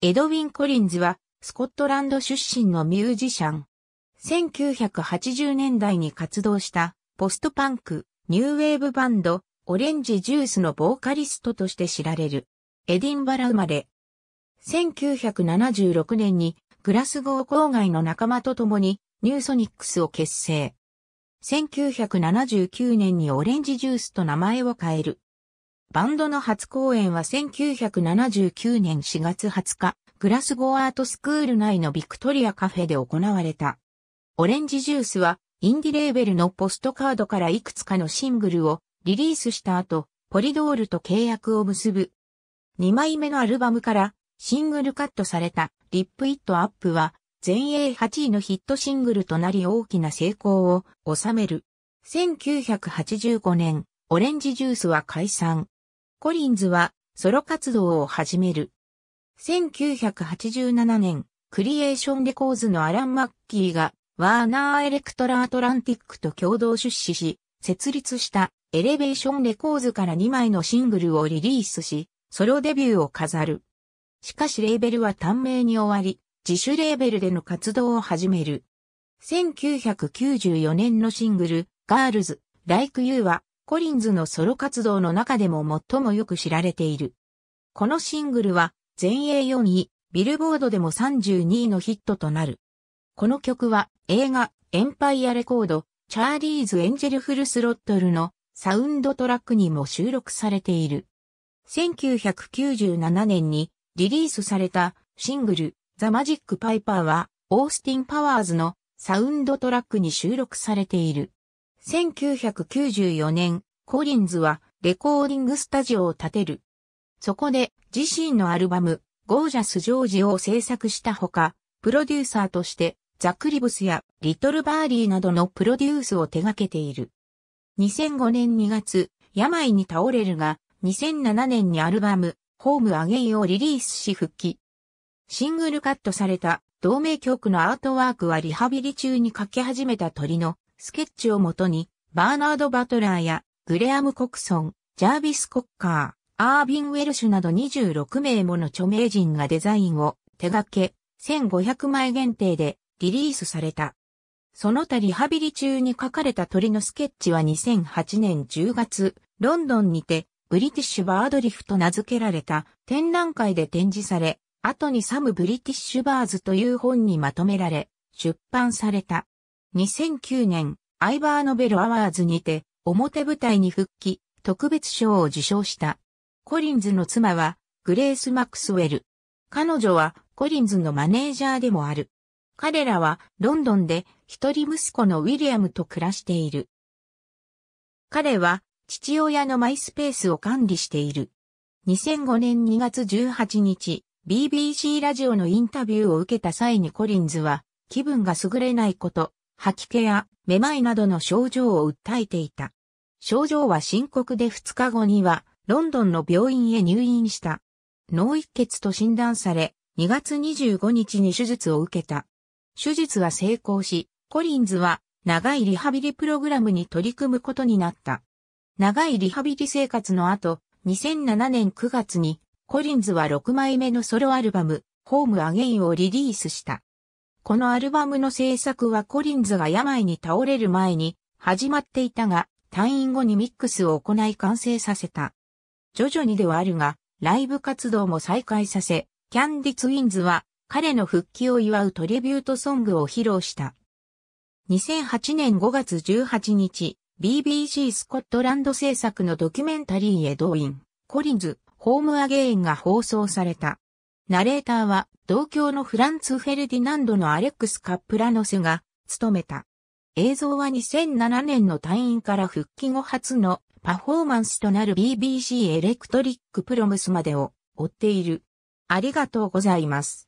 エドウィン・コリンズは、スコットランド出身のミュージシャン。1980年代に活動した、ポストパンク、ニューウェーブバンド、オレンジジュースのボーカリストとして知られる。エディンバラ生まれ。1976年に、グラスゴー郊外の仲間と共に、ニューソニックスを結成。1979年にオレンジジュースと名前を変える。バンドの初公演は1979年4月20日、グラスゴーアートスクール内のビクトリアカフェで行われた。オレンジジュースは、インディレーベルのポストカードからいくつかのシングルをリリースした後、ポリドールと契約を結ぶ。2枚目のアルバムからシングルカットされたリップイットアップは全英8位のヒットシングルとなり大きな成功を収める。1985年、オレンジジュースは解散。コリンズはソロ活動を始める。1987年、クリエーションレコーズのアラン・マッキーが、ワーナー・エレクトラ・アトランティックと共同出資し、設立したエレベーションレコーズから2枚のシングルをリリースし、ソロデビューを飾る。しかしレーベルは短命に終わり、自主レーベルでの活動を始める。1994年のシングル、ガールズ、Like You は、コリンズのソロ活動の中でも最もよく知られている。このシングルは全英4位、ビルボードでも32位のヒットとなる。この曲は映画エンパイアレコード、チャーリーズ・エンジェル・フルスロットルのサウンドトラックにも収録されている。1997年にリリースされたシングル、ザ・マジック・パイパーは、オースティン・パワーズのサウンドトラックに収録されている。1994年、コリンズはレコーディングスタジオを建てる。そこで自身のアルバム、ゴージャス・ジョージを制作したほか、プロデューサーとしてザ・クリブスやリトル・バーリーなどのプロデュースを手掛けている。2005年2月、病に倒れるが、2007年にアルバム、ホームアゲイをリリースし復帰。シングルカットされた同名曲のアートワークはリハビリ中に書き始めた鳥のスケッチをもとに、バーナード・バトラーや、グレアム・コクソン、ジャービス・コッカー、アービン・ウェルシュなど26名もの著名人がデザインを手掛け、1500枚限定でリリースされた。その他リハビリ中に書かれた鳥のスケッチは2008年10月、ロンドンにて、ブリティッシュバードリフと名付けられた展覧会で展示され、後にサム・ブリティッシュバーズという本にまとめられ、出版された。2009年、アイバーノベルアワーズにて、表舞台に復帰、特別賞を受賞した。コリンズの妻は、グレース・マックスウェル。彼女は、コリンズのマネージャーでもある。彼らは、ロンドンで、一人息子のウィリアムと暮らしている。彼は、父親のマイスペースを管理している。2005年2月18日、BBC ラジオのインタビューを受けた際にコリンズは、気分が優れないこと、吐き気やめまいなどの症状を訴えていた。症状は深刻で2日後にはロンドンの病院へ入院した。脳一血と診断され、2月25日に手術を受けた。手術は成功し、コリンズは長いリハビリプログラムに取り組むことになった。長いリハビリ生活の後、2007年9月にコリンズは6枚目のソロアルバム、ホームアゲインをリリースした。このアルバムの制作はコリンズが病に倒れる前に始まっていたが、退院後にミックスを行い完成させた。徐々にではあるが、ライブ活動も再開させ、キャンディツインズは彼の復帰を祝うトリビュートソングを披露した。2008年5月18日、BBC スコットランド制作のドキュメンタリーへ動員、コリンズ、ホームアゲインが放送された。ナレーターは、同郷のフランツ・フェルディナンドのアレックス・カップラノスが、務めた。映像は2007年の退院から復帰後初のパフォーマンスとなる BBC エレクトリック・プロムスまでを追っている。ありがとうございます。